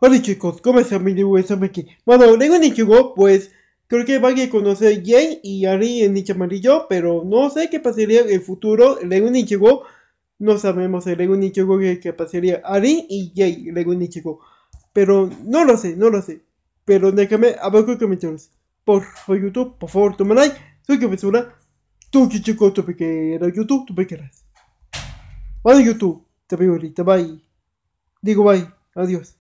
Hola chicos, ¿cómo están? Mi nombre es Bueno, Lego en pues creo que van a conocer Jay y Ari en Nicho Amarillo, pero no sé qué pasaría en el futuro. Lego en no sabemos eh, luego Lego Ichigo qué pasaría Ari y Jay, Lego en Ichigo. Pero no lo sé, no lo sé. Pero déjame abajo en comentarios. Por YouTube, por favor, toma like. Soy profesora. Tú, chico, tú quieras. YouTube, tú quieras. Bueno, YouTube, te veo ahorita. Bye. Digo bye. Adiós.